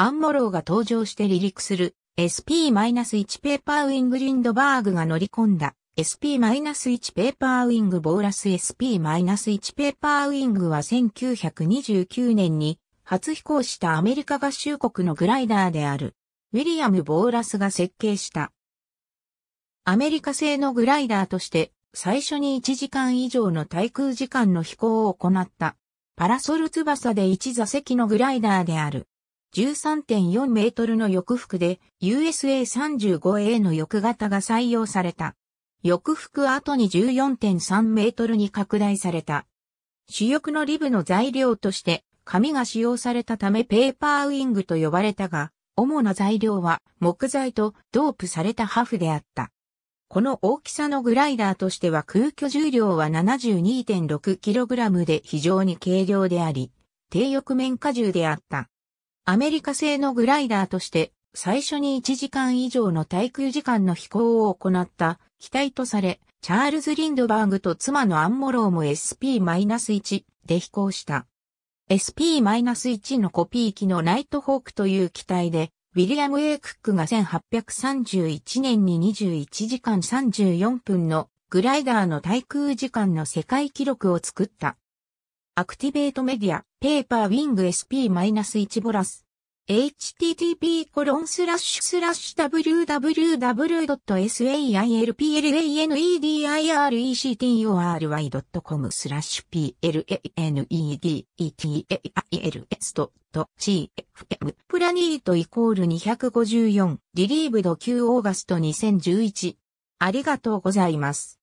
アンモローが登場して離陸する SP-1 ペーパーウィングリンドバーグが乗り込んだ SP-1 ペーパーウィングボーラス SP-1 ペーパーウィングは1929年に初飛行したアメリカ合衆国のグライダーであるウィリアム・ボーラスが設計したアメリカ製のグライダーとして最初に1時間以上の滞空時間の飛行を行ったパラソル翼で1座席のグライダーである13.4メートルの翼服で USA35A の翼型が採用された。翼服後に14.3メートルに拡大された。主翼のリブの材料として紙が使用されたためペーパーウィングと呼ばれたが、主な材料は木材とドープされたハフであった。この大きさのグライダーとしては空虚重量は 72.6kg で非常に軽量であり、低翼面荷重であった。アメリカ製のグライダーとして最初に1時間以上の滞空時間の飛行を行った機体とされ、チャールズ・リンドバーグと妻のアンモローも SP-1 で飛行した。SP-1 のコピー機のナイトホークという機体で、ウィリアム・エイクックが1831年に21時間34分のグライダーの滞空時間の世界記録を作った。アクティベートメディアペーパーウィング SP-1 ボラス。http コロンスラッシュスラッシュ w w w s a i l p l a n e d i r e c t c o m スラッシュ planedetas.cfm プラニートイコール254リリーブド9オーガスト2011ありがとうございます。